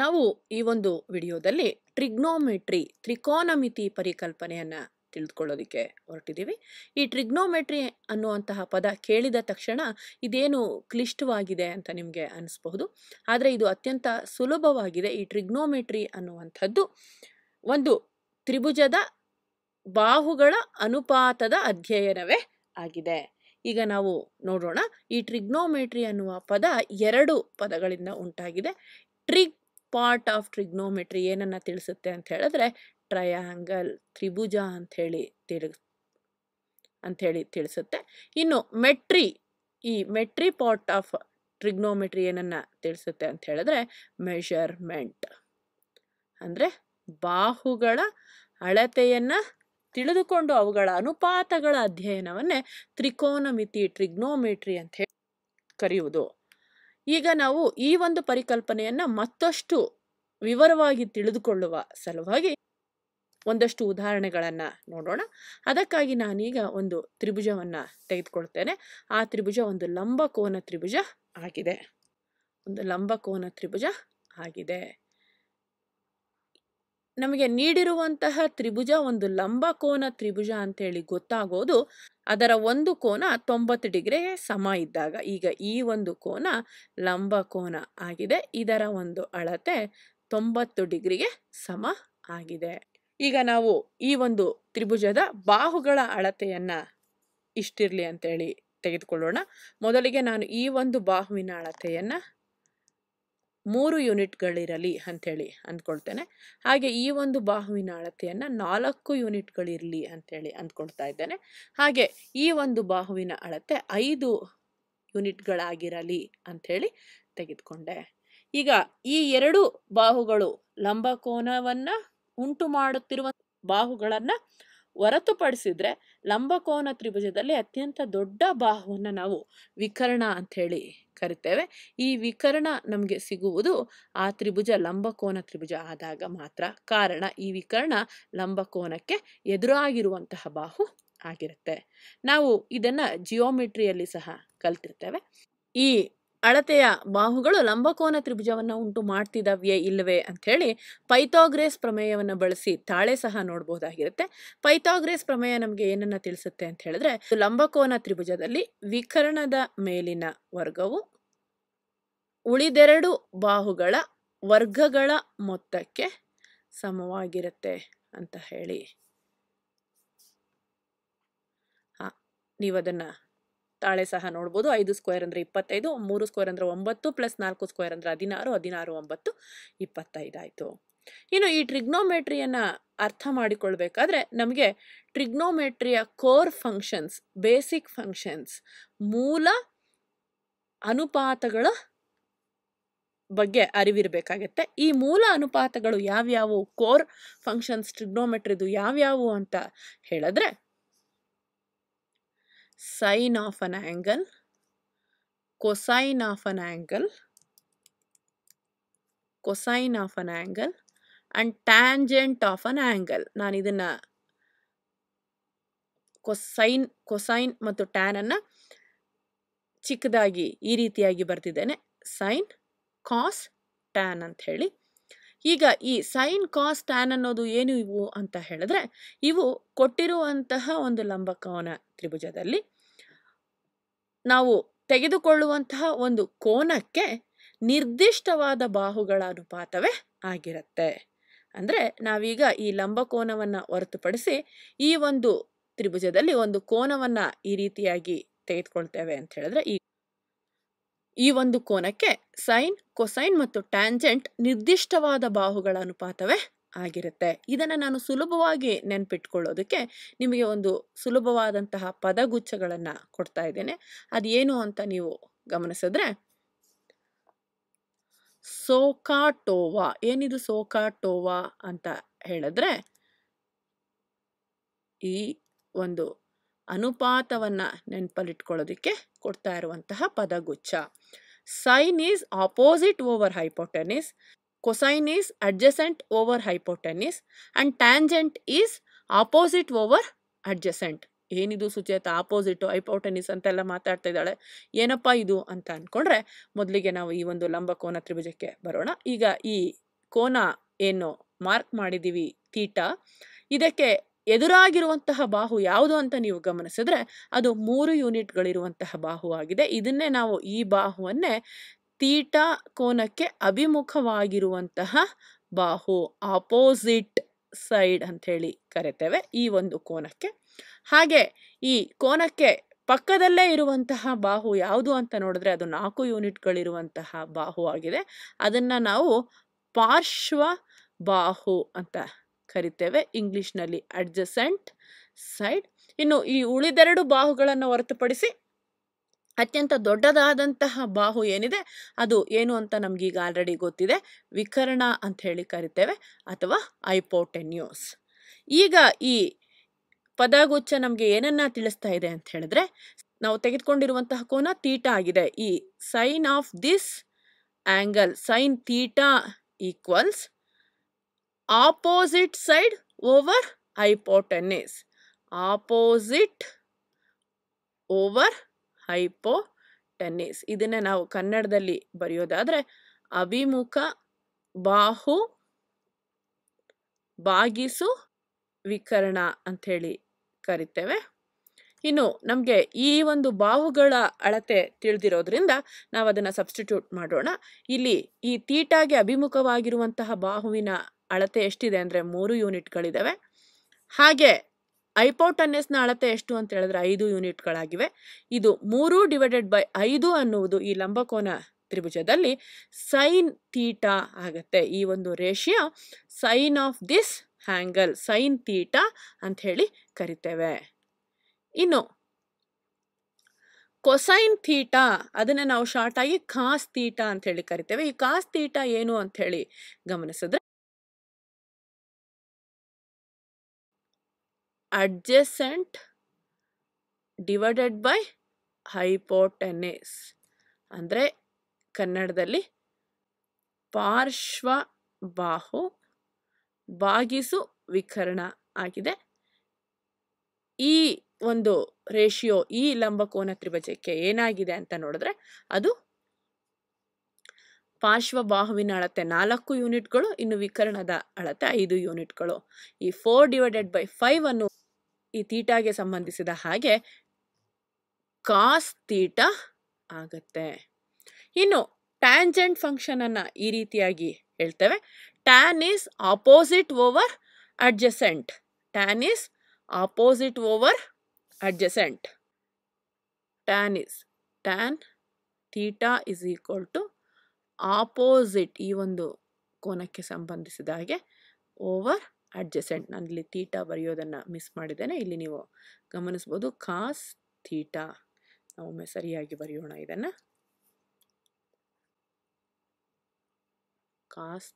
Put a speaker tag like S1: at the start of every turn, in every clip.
S1: ನಾವು ಈ ಒಂದು ವಿಡಿಯೋದಲ್ಲಿ ಟ್ರಿಗ್ನೋಮೆಟ್ರಿ ತ್ರಿಕೋನಮಿತಿ ಪರಿಕಲ್ಪನೆಯನ್ನು ತಿಳಿದುಕೊಳ್ಳೋದಕ್ಕೆ ಹೊರಟಿದ್ದೀವಿ ಈ ಟ್ರಿಗ್ನೋಮೆಟ್ರಿ ಅನ್ನುವಂತಹ ಪದ ಕೇಳಿದ ತಕ್ಷಣ ಇದೇನು ಕ್ಲಿಷ್ಟವಾಗಿದೆ ಅಂತ ನಿಮಗೆ ಅನಿಸ್ಬಹುದು ಆದರೆ ಇದು ಅತ್ಯಂತ ಸುಲಭವಾಗಿದೆ ಈ ಟ್ರಿಗ್ನೋಮೆಟ್ರಿ ಅನ್ನುವಂಥದ್ದು ಒಂದು ತ್ರಿಭುಜದ ಬಾಹುಗಳ ಅನುಪಾತದ ಅಧ್ಯಯನವೇ ಆಗಿದೆ ಈಗ ನಾವು ನೋಡೋಣ ಈ ಟ್ರಿಗ್ನೋಮೆಟ್ರಿ ಅನ್ನುವ ಪದ ಎರಡು ಪದಗಳಿಂದ ಉಂಟಾಗಿದೆ ಟ್ರಿಗ್ ಪಾರ್ಟ್ ಆಫ್ ಟ್ರಿಗ್ನೋಮೆಟ್ರಿ ಏನನ್ನು ತಿಳಿಸುತ್ತೆ ಅಂತ ಹೇಳಿದ್ರೆ ಟ್ರಯಾಂಗಲ್ ತ್ರಿಭುಜ ಅಂಥೇಳಿ ತಿಳಿ ಅಂಥೇಳಿ ತಿಳಿಸುತ್ತೆ ಇನ್ನು ಮೆಟ್ರಿ ಈ ಮೆಟ್ರಿ ಪಾರ್ಟ್ ಆಫ್ ಟ್ರಿಗ್ನೋಮೆಟ್ರಿ ಏನನ್ನು ತಿಳಿಸುತ್ತೆ ಅಂತ ಹೇಳಿದ್ರೆ ಮೆಷರ್ಮೆಂಟ್ ಅಂದರೆ ಬಾಹುಗಳ ಅಳತೆಯನ್ನು ತಿಳಿದುಕೊಂಡು ಅವುಗಳ ಅನುಪಾತಗಳ ಅಧ್ಯಯನವನ್ನೇ ತ್ರಿಕೋನಮಿತಿ ಟ್ರಿಗ್ನೋಮೆಟ್ರಿ ಅಂತ ಹೇಳಿ ಕರೆಯುವುದು ಈಗ ನಾವು ಈ ಒಂದು ಪರಿಕಲ್ಪನೆಯನ್ನು ಮತ್ತಷ್ಟು ವಿವರವಾಗಿ ತಿಳಿದುಕೊಳ್ಳುವ ಸಲುವಾಗಿ ಒಂದಷ್ಟು ಉದಾಹರಣೆಗಳನ್ನು ನೋಡೋಣ ಅದಕ್ಕಾಗಿ ನಾನೀಗ ಒಂದು ತ್ರಿಭುಜವನ್ನು ತೆಗೆದುಕೊಳ್ತೇನೆ ಆ ತ್ರಿಭುಜ ಒಂದು ಲಂಬಕೋನ ತ್ರಿಭುಜ ಆಗಿದೆ ಒಂದು ಲಂಬಕೋನ ತ್ರಿಭುಜ ಆಗಿದೆ ನಮಗೆ ನೀಡಿರುವಂತಹ ತ್ರಿಭುಜ ಒಂದು ಕೋನ ತ್ರಿಭುಜ ಅಂತೇಳಿ ಗೊತ್ತಾಗೋದು ಅದರ ಒಂದು ಕೋನ ತೊಂಬತ್ತು ಡಿಗ್ರಿಗೆ ಸಮ ಇದ್ದಾಗ ಈಗ ಈ ಒಂದು ಕೋನ ಕೋನ ಆಗಿದೆ ಇದರ ಒಂದು ಅಳತೆ ತೊಂಬತ್ತು ಡಿಗ್ರಿಗೆ ಸಮ ಆಗಿದೆ ಈಗ ನಾವು ಈ ಒಂದು ತ್ರಿಭುಜದ ಬಾಹುಗಳ ಅಳತೆಯನ್ನು ಇಷ್ಟಿರಲಿ ಅಂತೇಳಿ ತೆಗೆದುಕೊಳ್ಳೋಣ ಮೊದಲಿಗೆ ನಾನು ಈ ಒಂದು ಬಾಹುವಿನ ಅಳತೆಯನ್ನು ಮೂರು ಯೂನಿಟ್ಗಳಿರಲಿ ಅಂಥೇಳಿ ಅಂದ್ಕೊಳ್ತೇನೆ ಹಾಗೆ ಈ ಒಂದು ಬಾಹುವಿನ ಅಳತೆಯನ್ನು ನಾಲ್ಕು ಯೂನಿಟ್ಗಳಿರಲಿ ಅಂಥೇಳಿ ಅಂದ್ಕೊಳ್ತಾ ಇದ್ದೇನೆ ಹಾಗೆ ಈ ಒಂದು ಬಾಹುವಿನ ಅಳತೆ ಐದು ಯೂನಿಟ್ಗಳಾಗಿರಲಿ ಅಂಥೇಳಿ ತೆಗೆದುಕೊಂಡೆ ಈಗ ಈ ಎರಡು ಬಾಹುಗಳು ಲಂಬಕೋನವನ್ನು ಉಂಟು ಮಾಡುತ್ತಿರುವ ಬಾಹುಗಳನ್ನು ಹೊರತುಪಡಿಸಿದ್ರೆ ಲಂಬಕೋನ ತ್ರಿಭುಜದಲ್ಲಿ ಅತ್ಯಂತ ದೊಡ್ಡ ಬಾಹುವನ್ನು ನಾವು ವಿಕರ್ಣ ಅಂತ ಕರಿತೇವೆ ಈ ವಿಕರ್ಣ ನಮಗೆ ಸಿಗುವುದು ಆ ತ್ರಿಭುಜ ಲಂಬಕೋನ ತ್ರಿಭುಜ ಆದಾಗ ಮಾತ್ರ ಕಾರಣ ಈ ವಿಕರ್ಣ ಲಂಬಕೋನಕ್ಕೆ ಎದುರಾಗಿರುವಂತಹ ಬಾಹು ಆಗಿರುತ್ತೆ ನಾವು ಇದನ್ನು ಜಿಯೋಮೆಟ್ರಿಯಲ್ಲಿ ಸಹ ಕಲ್ತಿರ್ತೇವೆ ಈ ಅಳತೆಯ ಬಾಹುಗಳು ಲಂಬಕೋನ ತ್ರಿಭುಜವನ್ನು ಉಂಟು ಮಾಡ್ತಿದ್ದಾವೆಯೇ ಇಲ್ಲವೇ ಅಂಥೇಳಿ ಪೈಥಾಗ್ರೇಸ್ ಪ್ರಮೇಯವನ್ನು ಬಳಸಿ ತಾಳೆ ಸಹ ನೋಡಬಹುದಾಗಿರುತ್ತೆ ಪೈಥಾಗ್ರೇಸ್ ಪ್ರಮೇಯ ನಮಗೆ ಏನನ್ನ ತಿಳಿಸುತ್ತೆ ಅಂತ ಹೇಳಿದ್ರೆ ಲಂಬಕೋನ ತ್ರಿಭುಜದಲ್ಲಿ ವಿಕರಣದ ಮೇಲಿನ ವರ್ಗವು ಉಳಿದೆರಡು ಬಾಹುಗಳ ವರ್ಗಗಳ ಮೊತ್ತಕ್ಕೆ ಸಮವಾಗಿರುತ್ತೆ ಅಂತ ಹೇಳಿ ನೀವು ತಾಳೆ ಸಹ ನೋಡ್ಬೋದು ಐದು ಸ್ಕ್ವೇರ್ ಅಂದರೆ ಇಪ್ಪತ್ತೈದು ಮೂರು ಸ್ಕ್ವೇರ್ ಅಂದರೆ ಒಂಬತ್ತು ಪ್ಲಸ್ ನಾಲ್ಕು ಸ್ಕ್ವೇರ್ ಅಂದರೆ ಹದಿನಾರು ಹದಿನಾರು ಒಂಬತ್ತು ಇಪ್ಪತ್ತೈದಾಯಿತು ಇನ್ನು ಈ ಟ್ರಿಗ್ನೋಮೆಟ್ರಿಯನ್ನು ಅರ್ಥ ಮಾಡಿಕೊಳ್ಬೇಕಾದ್ರೆ ನಮಗೆ ಟ್ರಿಗ್ನೋಮೆಟ್ರಿಯ ಕೋರ್ ಫಂಕ್ಷನ್ಸ್ ಬೇಸಿಕ್ ಫಂಕ್ಷನ್ಸ್ ಮೂಲ ಅನುಪಾತಗಳ ಬಗ್ಗೆ ಅರಿವಿರಬೇಕಾಗತ್ತೆ ಈ ಮೂಲ ಅನುಪಾತಗಳು ಯಾವ್ಯಾವು ಕೋರ್ ಫಂಕ್ಷನ್ಸ್ ಟ್ರಿಗ್ನೋಮೆಟ್ರಿದು ಯಾವ್ಯಾವು ಅಂತ ಹೇಳಿದ್ರೆ sine of an angle, cosine of an angle, cosine of an angle and tangent of an angle. Nani the na cosine cosine matu tan anna chikdagi iritiagi birthidene sine cos tan and thirdly ಈಗ ಈ sign ಕಾಸ್ tan ಅನ್ನೋದು ಏನು ಇವು ಅಂತ ಹೇಳಿದ್ರೆ ಇವು ಕೊಟ್ಟಿರುವಂತಹ ಒಂದು ಲಂಬಕೋನ ತ್ರಿಭುಜದಲ್ಲಿ ನಾವು ತೆಗೆದುಕೊಳ್ಳುವಂತಹ ಒಂದು ಕೋನಕ್ಕೆ ನಿರ್ದಿಷ್ಟವಾದ ಬಾಹುಗಳ ಅನುಪಾತವೇ ಆಗಿರುತ್ತೆ ಅಂದರೆ ನಾವೀಗ ಈ ಲಂಬಕೋನವನ್ನು ಹೊರತುಪಡಿಸಿ ಈ ಒಂದು ತ್ರಿಭುಜದಲ್ಲಿ ಒಂದು ಕೋನವನ್ನು ಈ ರೀತಿಯಾಗಿ ತೆಗೆದುಕೊಳ್ತೇವೆ ಅಂತ ಹೇಳಿದ್ರೆ ಈ ಈ ಒಂದು ಕೋನಕ್ಕೆ ಸೈನ್ ಕೊಸೈನ್ ಮತ್ತು ಟ್ಯಾಂಜೆಂಟ್ ನಿರ್ದಿಷ್ಟವಾದ ಬಾಹುಗಳ ಅನುಪಾತವೇ ಆಗಿರುತ್ತೆ ಇದನ್ನು ನಾನು ಸುಲಭವಾಗಿ ನೆನ್ಪಿಟ್ಕೊಳ್ಳೋದಕ್ಕೆ ನಿಮಗೆ ಒಂದು ಸುಲಭವಾದಂತಹ ಪದಗುಚ್ಛಗಳನ್ನು ಕೊಡ್ತಾ ಇದ್ದೇನೆ ಅದೇನು ಅಂತ ನೀವು ಗಮನಿಸಿದ್ರೆ ಸೋಕಾಟೋವಾ ಏನಿದು ಸೋಕಾಟೋವಾ ಅಂತ ಹೇಳಿದ್ರೆ ಈ ಒಂದು ಅನುಪಾತವನ್ನು ನೆನಪಲ್ಲಿಟ್ಕೊಳ್ಳೋದಕ್ಕೆ ಕೊಡ್ತಾ ಇರುವಂತಹ ಪದಗುಚ್ಛ sin is opposite over hypotenuse, cosine is adjacent over hypotenuse and tangent is opposite over adjacent. ಏನಿದು ಸುಚೇತ ಆಪೋಸಿಟ್ ಐಪೋಟನಿಸ್ ಅಂತೆಲ್ಲ ಮಾತಾಡ್ತಾ ಇದ್ದಾಳೆ ಏನಪ್ಪ ಇದು ಅಂತ ಅಂದ್ಕೊಂಡ್ರೆ ಮೊದಲಿಗೆ ನಾವು ಈ ಒಂದು ಲಂಬ ಕೋನ ತ್ರಿಭುಜಕ್ಕೆ ಬರೋಣ ಈಗ ಈ ಕೋನ ಏನು ಮಾರ್ಕ್ ಮಾಡಿದ್ದೀವಿ ತೀಟ ಇದಕ್ಕೆ ಎದುರಾಗಿರುವಂತಹ ಬಾಹು ಯಾವುದು ಅಂತ ನೀವು ಗಮನಿಸಿದ್ರೆ ಅದು ಮೂರು ಯೂನಿಟ್ಗಳಿರುವಂತಹ ಬಾಹು ಆಗಿದೆ ಇದನ್ನೇ ನಾವು ಈ ಬಾಹುವನ್ನೇ ತೀಟ ಕೋನಕ್ಕೆ ಅಭಿಮುಖವಾಗಿರುವಂತಹ ಬಾಹು ಆಪೋಸಿಟ್ ಸೈಡ್ ಹೇಳಿ ಕರಿತೇವೆ ಈ ಒಂದು ಕೋನಕ್ಕೆ ಹಾಗೆ ಈ ಕೋನಕ್ಕೆ ಪಕ್ಕದಲ್ಲೇ ಇರುವಂತಹ ಬಾಹು ಯಾವುದು ಅಂತ ನೋಡಿದ್ರೆ ಅದು ನಾಲ್ಕು ಯೂನಿಟ್ಗಳಿರುವಂತಹ ಬಾಹು ಆಗಿದೆ ಅದನ್ನು ನಾವು ಪಾರ್ಶ್ವ ಬಾಹು ಅಂತ ಕರಿತೇವೆ ಇಂಗ್ಲಿಷ್ನಲ್ಲಿ ಅಡ್ಜಸೆಂಟ್ ಸೈಡ್ ಇನ್ನು ಈ ಉಳಿದೆರಡು ಬಾಹುಗಳನ್ನು ಹೊರತುಪಡಿಸಿ ಅತ್ಯಂತ ದೊಡ್ಡದಾದಂತಹ ಬಾಹು ಏನಿದೆ ಅದು ಏನು ಅಂತ ನಮಗೀಗ ಆಲ್ರೆಡಿ ಗೊತ್ತಿದೆ ವಿಕರಣ ಅಂತ ಹೇಳಿ ಕರಿತೇವೆ ಅಥವಾ ಐಪೋಟೆನ್ಯೂಸ್ ಈಗ ಈ ಪದಗುಚ್ಛ ನಮಗೆ ಏನನ್ನ ತಿಳಿಸ್ತಾ ಇದೆ ಅಂತ ಹೇಳಿದ್ರೆ ನಾವು ತೆಗೆದುಕೊಂಡಿರುವಂತಹ ಕೋನ ತೀಟ ಆಗಿದೆ ಈ sine of this angle sine theta equals opposite side over hypotenuse. Opposite over hypotenuse. ಇದನ್ನ ನಾವು ಕನ್ನಡದಲ್ಲಿ ಬರೆಯೋದಾದ್ರೆ ಅಭಿಮುಖ ಬಾಹು ಬಾಗಿಸು ಅಂತ ಹೇಳಿ ಕರಿತೇವೆ ಇನ್ನು ನಮಗೆ ಈ ಒಂದು ಬಾಹುಗಳ ಅಳತೆ ತಿಳಿದಿರೋದ್ರಿಂದ ನಾವು ಅದನ್ನು ಸಬ್ಸ್ಟಿಟ್ಯೂಟ್ ಮಾಡೋಣ ಇಲ್ಲಿ ಈ ತೀಟಾಗೆ ಅಭಿಮುಖವಾಗಿರುವಂತಹ ಬಾಹುವಿನ ಅಳತೆ ಎಷ್ಟಿದೆ ಅಂದರೆ ಮೂರು ಯೂನಿಟ್ಗಳಿದ್ದಾವೆ ಹಾಗೆ ಐಪೋಟನ್ನೆಸ್ನ ಅಳತೆ ಎಷ್ಟು ಅಂತ ಹೇಳಿದ್ರೆ ಐದು ಯೂನಿಟ್ಗಳಾಗಿವೆ ಇದು ಮೂರು ಡಿವೈಡೆಡ್ ಬೈ ಐದು ಅನ್ನುವುದು ಈ ಲಂಬಕೋನ ತ್ರಿಭುಜದಲ್ಲಿ ಸೈನ್ ಥೀಟಾ ಆಗುತ್ತೆ ಈ ಒಂದು ratio sine of this angle sine theta ಅಂತ ಹೇಳಿ ಕರಿತೇವೆ ಇನ್ನು ಕೊಸೈನ್ ತೀಟಾ ಅದನ್ನೇ ನಾವು ಶಾರ್ಟಾಗಿ ಕಾಸ್ ತೀಟಾ ಅಂತ ಹೇಳಿ ಕರಿತೇವೆ ಈ ಕಾಸ್ ತೀಟಾ ಏನು ಅಂತ ಹೇಳಿ ಗಮನಿಸಿದ್ರೆ ಅಡ್ಜಸೆಂಟ್ ಡಿವೈಡೆಡ್ ಬೈ ಹೈಪೋಟೆನಿಸ್ ಅಂದರೆ ಕನ್ನಡದಲ್ಲಿ ಪಾರ್ಶ್ವ ಬಾಹು ಬಾಗಿಸು ವಿಕರ್ಣ ಆಗಿದೆ ಈ ಒಂದು ರೇಷಿಯೋ ಈ ಲಂಬಕೋನ ತ್ರಿಭಜಕ್ಕೆ ಏನಾಗಿದೆ ಅಂತ ನೋಡಿದ್ರೆ ಅದು ಪಾರ್ಶ್ವ ಬಾಹುವಿನ ಅಳತೆ ನಾಲ್ಕು ಯೂನಿಟ್ಗಳು ಇನ್ನು ವಿಕರ್ಣದ ಅಳತೆ ಐದು ಯೂನಿಟ್ಗಳು ಈ ಫೋರ್ ಡಿವೈಡೆಡ್ ಬೈ ಫೈವ್ ಅನ್ನು ಈ ತೀಟಾಗೆ ಸಂಬಂಧಿಸಿದ ಹಾಗೆ ಕಾಸ್ ತೀಟ ಆಗತ್ತೆ ಇನ್ನು ಟ್ಯಾಂಜೆಂಟ್ ಫಂಕ್ಷನ್ ಅನ್ನ ಈ ರೀತಿಯಾಗಿ ಹೇಳ್ತೇವೆ tan is opposite over adjacent tan is opposite over adjacent tan is tan theta is equal to opposite ಈ ಒಂದು ಕೋನಕ್ಕೆ ಸಂಬಂಧಿಸಿದ ಹಾಗೆ ಓವರ್ ಅಡ್ಜಸೆಂಟ್ ಇಲ್ಲಿ ತೀಟಾ ಬರೆಯೋದನ್ನು ಮಿಸ್ ಮಾಡಿದ್ದೇನೆ ಇಲ್ಲಿ ನೀವು ಗಮನಿಸ್ಬೋದು ಕಾಸ್ ಥೀಟಾ ನಾವೊಮ್ಮೆ ಸರಿಯಾಗಿ ಬರೆಯೋಣ ಇದನ್ನು ಕಾಸ್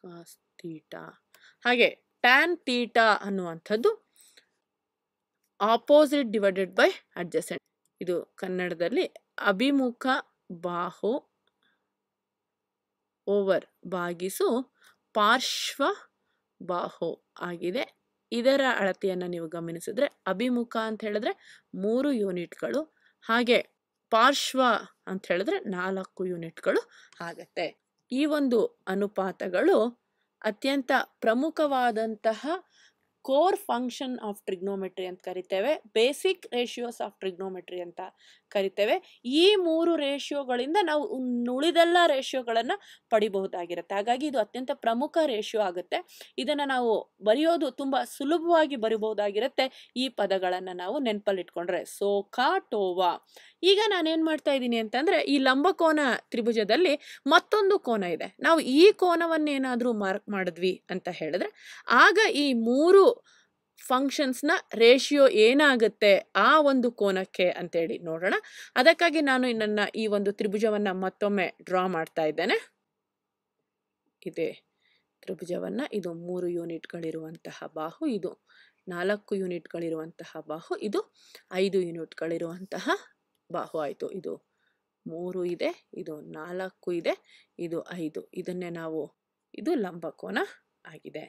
S1: ಕಾಸ್ ತೀಟಾ ಹಾಗೆ ಟ್ಯಾನ್ ತೀಟಾ ಅನ್ನುವಂಥದ್ದು ಆಪೋಸಿಟ್ ಡಿವೈಡೆಡ್ ಬೈ ಅಡ್ಜಸೆಂಟ್ ಇದು ಕನ್ನಡದಲ್ಲಿ ಅಭಿಮುಖ ಬಾಹು ಓವರ್ ಭಾಗಿಸು ಪಾರ್ಶ್ವ ಬಾಹು ಆಗಿದೆ ಇದರ ಅಳತೆಯನ್ನು ನೀವು ಗಮನಿಸಿದ್ರೆ ಅಭಿಮುಖ ಅಂತ ಹೇಳಿದ್ರೆ ಮೂರು ಯೂನಿಟ್ಗಳು ಹಾಗೆ ಪಾರ್ಶ್ವ ಅಂತ ಹೇಳಿದ್ರೆ ನಾಲ್ಕು ಯೂನಿಟ್ಗಳು ಆಗತ್ತೆ ಈ ಒಂದು ಅನುಪಾತಗಳು ಅತ್ಯಂತ ಪ್ರಮುಖವಾದಂತಹ ಕೋರ್ ಫಂಕ್ಷನ್ ಆಫ್ ಟ್ರಿಗ್ನೋಮೆಟ್ರಿ ಅಂತ ಕರಿತೇವೆ ಬೇಸಿಕ್ ರೇಷಿಯೋಸ್ ಆಫ್ ಟ್ರಿಗ್ನೋಮೆಟ್ರಿ ಅಂತ ಕರಿತೇವೆ ಈ ಮೂರು ರೇಷಿಯೋಗಳಿಂದ ನಾವು ಉಳಿದೆಲ್ಲ ರೇಷಿಯೋಗಳನ್ನು ಪಡಿಬಹುದಾಗಿರುತ್ತೆ ಹಾಗಾಗಿ ಇದು ಅತ್ಯಂತ ಪ್ರಮುಖ ರೇಷಿಯೋ ಆಗುತ್ತೆ ಇದನ್ನು ನಾವು ಬರೆಯೋದು ತುಂಬ ಸುಲಭವಾಗಿ ಬರಿಬಹುದಾಗಿರುತ್ತೆ ಈ ಪದಗಳನ್ನು ನಾವು ನೆನಪಲ್ಲಿಟ್ಕೊಂಡ್ರೆ ಸೋಕಾ ಟೋವಾ ಈಗ ನಾನೇನು ಮಾಡ್ತಾ ಇದ್ದೀನಿ ಅಂತಂದರೆ ಈ ಲಂಬಕೋನ ತ್ರಿಭುಜದಲ್ಲಿ ಮತ್ತೊಂದು ಕೋನ ಇದೆ ನಾವು ಈ ಕೋನವನ್ನೇನಾದರೂ ಮಾರ್ಕ್ ಮಾಡಿದ್ವಿ ಅಂತ ಹೇಳಿದ್ರೆ ಆಗ ಈ ಮೂರು ಫಂಕ್ಷನ್ಸ್ನ ರೇಷಿಯೋ ಏನಾಗುತ್ತೆ ಆ ಒಂದು ಕೋನಕ್ಕೆ ಅಂತೇಳಿ ನೋಡೋಣ ಅದಕ್ಕಾಗಿ ನಾನು ನನ್ನ ಈ ಒಂದು ತ್ರಿಭುಜವನ್ನು ಮತ್ತೊಮ್ಮೆ ಡ್ರಾ ಮಾಡ್ತಾ ಇದ್ದೇನೆ ಇದೆ ತ್ರಿಭುಜವನ್ನು ಇದು ಮೂರು ಯೂನಿಟ್ಗಳಿರುವಂತಹ ಬಾಹು ಇದು ನಾಲ್ಕು ಯೂನಿಟ್ಗಳಿರುವಂತಹ ಬಾಹು ಇದು ಐದು ಯೂನಿಟ್ಗಳಿರುವಂತಹ ಬಾಹು ಆಯಿತು ಇದು ಮೂರು ಇದೆ ಇದು ನಾಲ್ಕು ಇದೆ ಇದು ಐದು ಇದನ್ನೇ ನಾವು ಇದು ಲಂಬಕೋನ ಆಗಿದೆ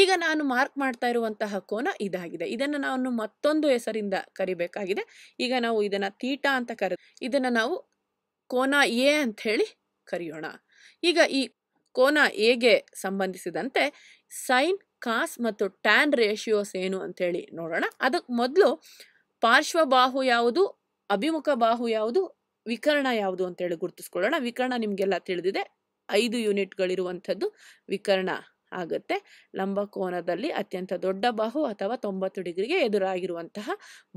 S1: ಈಗ ನಾನು ಮಾರ್ಕ್ ಮಾಡ್ತಾ ಇರುವಂತಹ ಕೋನ ಇದಾಗಿದೆ ಇದನ್ನು ನಾನು ಮತ್ತೊಂದು ಹೆಸರಿಂದ ಕರಿಬೇಕಾಗಿದೆ ಈಗ ನಾವು ಇದನ್ನು ತೀಟಾ ಅಂತ ಕರೆ ಇದನ್ನು ನಾವು ಕೋನ ಎ ಅಂತ ಹೇಳಿ ಕರೆಯೋಣ ಈಗ ಈ ಕೋನ ಎಗೆ ಸಂಬಂಧಿಸಿದಂತೆ ಸೈನ್ ಕಾಸ್ ಮತ್ತು ಟ್ಯಾನ್ ರೇಷಿಯೋಸ್ ಏನು ಅಂಥೇಳಿ ನೋಡೋಣ ಅದಕ್ಕೆ ಮೊದಲು ಪಾರ್ಶ್ವಬಾಹು ಯಾವುದು ಅಭಿಮುಖ ಬಾಹು ಯಾವುದು ವಿಕರ್ಣ ಯಾವುದು ಅಂತೇಳಿ ಗುರುತಿಸ್ಕೊಳ್ಳೋಣ ವಿಕರ್ಣ ನಿಮಗೆಲ್ಲ ತಿಳಿದಿದೆ ಐದು ಯೂನಿಟ್ಗಳಿರುವಂಥದ್ದು ವಿಕರ್ಣ ಆಗುತ್ತೆ ಕೋನದಲ್ಲಿ ಅತ್ಯಂತ ದೊಡ್ಡ ಬಾಹು ಅಥವಾ ತೊಂಬತ್ತು ಡಿಗ್ರಿಗೆ ಎದುರಾಗಿರುವಂತಹ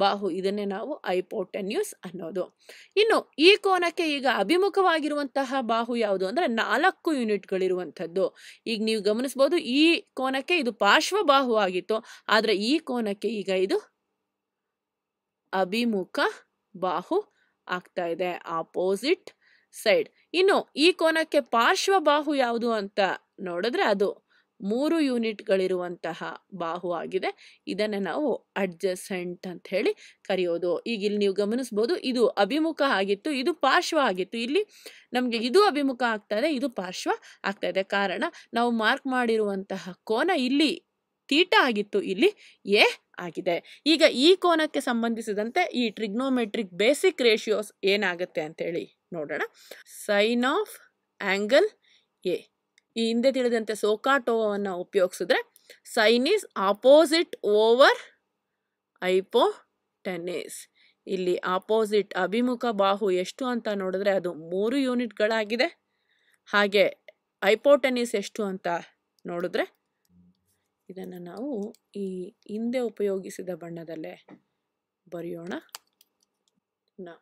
S1: ಬಾಹು ಇದನ್ನೇ ನಾವು ಐಪೋಟೆನ್ಯೂಸ್ ಅನ್ನೋದು ಇನ್ನು ಈ ಕೋನಕ್ಕೆ ಈಗ ಅಭಿಮುಖವಾಗಿರುವಂತಹ ಬಾಹು ಯಾವುದು ಅಂದರೆ ನಾಲ್ಕು ಯೂನಿಟ್ಗಳಿರುವಂಥದ್ದು ಈಗ ನೀವು ಗಮನಿಸ್ಬೋದು ಈ ಕೋನಕ್ಕೆ ಇದು ಪಾರ್ಶ್ವ ಬಾಹು ಆಗಿತ್ತು ಆದರೆ ಈ ಕೋನಕ್ಕೆ ಈಗ ಇದು ಅಭಿಮುಖ ಬಾಹು ಆಗ್ತಾ ಇದೆ ಆಪೋಸಿಟ್ ಸೈಡ್ ಇನ್ನು ಈ ಕೋನಕ್ಕೆ ಪಾರ್ಶ್ವ ಬಾಹು ಯಾವುದು ಅಂತ ನೋಡಿದ್ರೆ ಅದು ಮೂರು ಯೂನಿಟ್ಗಳಿರುವಂತಹ ಬಾಹು ಆಗಿದೆ ಇದನ್ನು ನಾವು ಅಡ್ಜಸೆಂಟ್ ಅಂತ ಹೇಳಿ ಕರೆಯೋದು ಈಗ ಇಲ್ಲಿ ನೀವು ಗಮನಿಸ್ಬೋದು ಇದು ಅಭಿಮುಖ ಆಗಿತ್ತು ಇದು ಪಾರ್ಶ್ವ ಆಗಿತ್ತು ಇಲ್ಲಿ ನಮಗೆ ಇದು ಅಭಿಮುಖ ಆಗ್ತಾ ಇದೆ ಇದು ಪಾರ್ಶ್ವ ಆಗ್ತಾ ಇದೆ ಕಾರಣ ನಾವು ಮಾರ್ಕ್ ಮಾಡಿರುವಂತಹ ಕೋನ ಇಲ್ಲಿ ತೀಟ ಆಗಿತ್ತು ಇಲ್ಲಿ ಎ ಆಗಿದೆ ಈಗ ಈ ಕೋನಕ್ಕೆ ಸಂಬಂಧಿಸಿದಂತೆ ಈ ಟ್ರಿಗ್ನೋಮೆಟ್ರಿಕ್ ಬೇಸಿಕ್ ರೇಷಿಯೋಸ್ ಏನಾಗುತ್ತೆ ಹೇಳಿ ನೋಡೋಣ ಸೈನ್ ಆಫ್ ಆ್ಯಂಗಲ್ ಎ ಈ ಹಿಂದೆ ತಿಳಿದಂತೆ ಸೋಕಾಟೋವನ್ನು ಉಪಯೋಗಿಸಿದ್ರೆ sine is opposite over tennis ಇಲ್ಲಿ ಆಪೋಸಿಟ್ ಅಭಿಮುಖ ಬಾಹು ಎಷ್ಟು ಅಂತ ನೋಡಿದ್ರೆ ಅದು ಮೂರು ಯೂನಿಟ್ಗಳಾಗಿದೆ ಹಾಗೆ ಐಪೋಟೆನಿಸ್ ಎಷ್ಟು ಅಂತ ನೋಡಿದ್ರೆ ಇದನ್ನು ನಾವು ಈ ಹಿಂದೆ ಉಪಯೋಗಿಸಿದ ಬಣ್ಣದಲ್ಲೇ ಬರೆಯೋಣ ನಾ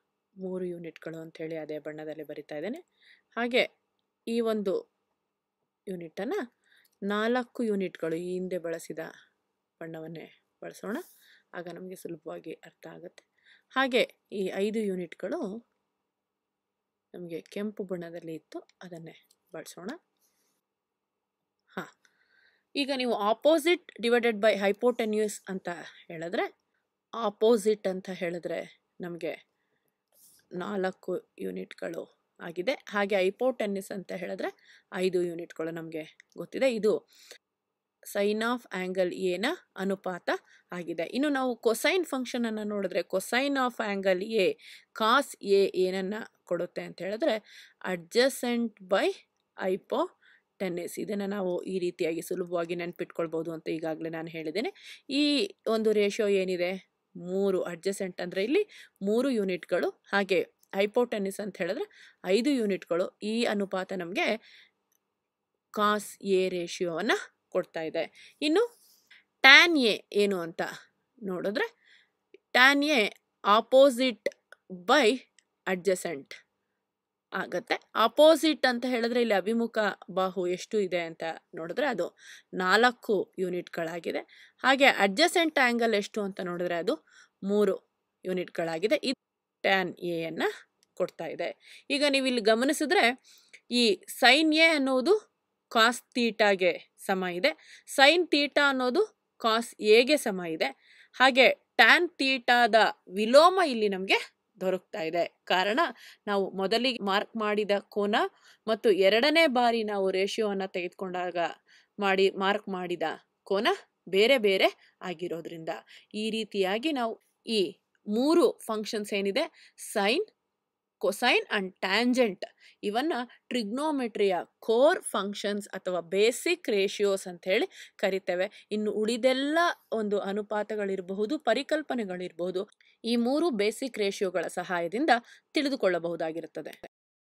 S1: ಮೂರು ಯೂನಿಟ್ಗಳು ಅಂಥೇಳಿ ಅದೇ ಬಣ್ಣದಲ್ಲಿ ಬರಿತಾ ಇದ್ದೇನೆ ಹಾಗೆ ಈ ಒಂದು ಯೂನಿಟನ್ನು ನಾಲ್ಕು ಯೂನಿಟ್ಗಳು ಈ ಹಿಂದೆ ಬಳಸಿದ ಬಣ್ಣವನ್ನೇ ಬಳಸೋಣ ಆಗ ನಮಗೆ ಸುಲಭವಾಗಿ ಅರ್ಥ ಆಗುತ್ತೆ ಹಾಗೆ ಈ ಐದು ಯೂನಿಟ್ಗಳು ನಮಗೆ ಕೆಂಪು ಬಣ್ಣದಲ್ಲಿ ಇತ್ತು ಅದನ್ನೇ ಬಳಸೋಣ ಹಾಂ ಈಗ ನೀವು ಆಪೋಸಿಟ್ ಡಿವೈಡೆಡ್ ಬೈ ಹೈಪೋಟೆನ್ಯೂಸ್ ಅಂತ ಹೇಳಿದ್ರೆ ಆಪೋಸಿಟ್ ಅಂತ ಹೇಳಿದ್ರೆ ನಮಗೆ ನಾಲ್ಕು ಯೂನಿಟ್ಗಳು ಆಗಿದೆ ಹಾಗೆ ಐಪೋ ಟೆನ್ನಿಸ್ ಅಂತ ಹೇಳಿದ್ರೆ ಐದು ಯೂನಿಟ್ಗಳು ನಮಗೆ ಗೊತ್ತಿದೆ ಇದು ಸೈನ್ ಆಫ್ ಆ್ಯಂಗಲ್ ಎನ ಅನುಪಾತ ಆಗಿದೆ ಇನ್ನು ನಾವು ಕೊಸೈನ್ ಫಂಕ್ಷನನ್ನು ನೋಡಿದ್ರೆ cosine of angle A cos A ಏನನ್ನು ಕೊಡುತ್ತೆ ಅಂತ ಹೇಳಿದ್ರೆ ಅಡ್ಜಸೆಂಟ್ ಬೈ ಐಪೋ ಟೆನ್ನಿಸ್ ಇದನ್ನು ನಾವು ಈ ರೀತಿಯಾಗಿ ಸುಲಭವಾಗಿ ನೆನ್ಪಿಟ್ಕೊಳ್ಬೋದು ಅಂತ ಈಗಾಗಲೇ ನಾನು ಹೇಳಿದ್ದೇನೆ ಈ ಒಂದು ರೇಷೋ ಏನಿದೆ ಮೂರು ಅಡ್ಜಸೆಂಟ್ ಅಂದರೆ ಇಲ್ಲಿ ಮೂರು ಯೂನಿಟ್ಗಳು ಹಾಗೆ ಹೈಪೋಟೆನಿಸ್ ಅಂತ ಹೇಳಿದ್ರೆ ಐದು ಯೂನಿಟ್ಗಳು ಈ ಅನುಪಾತ ನಮಗೆ ಕಾಸ್ ಎ ರೇಷಿಯೋವನ್ನು ಕೊಡ್ತಾ ಇದೆ ಇನ್ನು ಟ್ಯಾನ್ ಎ ಏನು ಅಂತ ನೋಡಿದ್ರೆ tan A opposite by adjacent ಆಗುತ್ತೆ ಆಪೋಸಿಟ್ ಅಂತ ಹೇಳಿದ್ರೆ ಇಲ್ಲಿ ಅಭಿಮುಖ ಬಾಹು ಎಷ್ಟು ಇದೆ ಅಂತ ನೋಡಿದ್ರೆ ಅದು ನಾಲ್ಕು ಯೂನಿಟ್ಗಳಾಗಿದೆ ಹಾಗೆ ಅಡ್ಜಸೆಂಟ್ ಆ್ಯಂಗಲ್ ಎಷ್ಟು ಅಂತ ನೋಡಿದ್ರೆ ಅದು ಮೂರು ಯೂನಿಟ್ಗಳಾಗಿದೆ ಇದು ಟ್ಯಾನ್ ಅನ್ನು ಕೊಡ್ತಾ ಇದೆ ಈಗ ನೀವು ಇಲ್ಲಿ ಗಮನಿಸಿದ್ರೆ ಈ ಸೈನ್ ಎ ಅನ್ನೋದು ಕಾಸ್ ತೀಟಾಗೆ ಸಮ ಇದೆ ಸೈನ್ ತೀಟಾ ಅನ್ನೋದು ಕಾಸ್ ಎಗೆ ಸಮ ಇದೆ ಹಾಗೆ ಟ್ಯಾನ್ ತೀಟಾದ ವಿಲೋಮ ಇಲ್ಲಿ ನಮಗೆ ದೊರಕ್ತಾ ಇದೆ ಕಾರಣ ನಾವು ಮೊದಲಿಗೆ ಮಾರ್ಕ್ ಮಾಡಿದ ಕೋನ ಮತ್ತು ಎರಡನೇ ಬಾರಿ ನಾವು ರೇಷಿಯೋವನ್ನು ತೆಗೆದುಕೊಂಡಾಗ ಮಾಡಿ ಮಾರ್ಕ್ ಮಾಡಿದ ಕೋನ ಬೇರೆ ಬೇರೆ ಆಗಿರೋದ್ರಿಂದ ಈ ರೀತಿಯಾಗಿ ನಾವು ಈ ಮೂರು ಫಂಕ್ಷನ್ಸ್ ಏನಿದೆ ಸೈನ್ ಕೊಸೈನ್ ಆ್ಯಂಡ್ ಟ್ಯಾಂಜೆಂಟ್ ಇವನ್ನು ಟ್ರಿಗ್ನೋಮೆಟ್ರಿಯ ಕೋರ್ ಫಂಕ್ಷನ್ಸ್ ಅಥವಾ ಬೇಸಿಕ್ ರೇಷಿಯೋಸ್ ಅಂತ ಹೇಳಿ ಕರಿತೇವೆ ಇನ್ನು ಉಳಿದೆಲ್ಲ ಒಂದು ಅನುಪಾತಗಳಿರಬಹುದು ಪರಿಕಲ್ಪನೆಗಳಿರಬಹುದು ಈ ಮೂರು ಬೇಸಿಕ್ ರೇಷಿಯೋಗಳ ಸಹಾಯದಿಂದ ತಿಳಿದುಕೊಳ್ಳಬಹುದಾಗಿರುತ್ತದೆ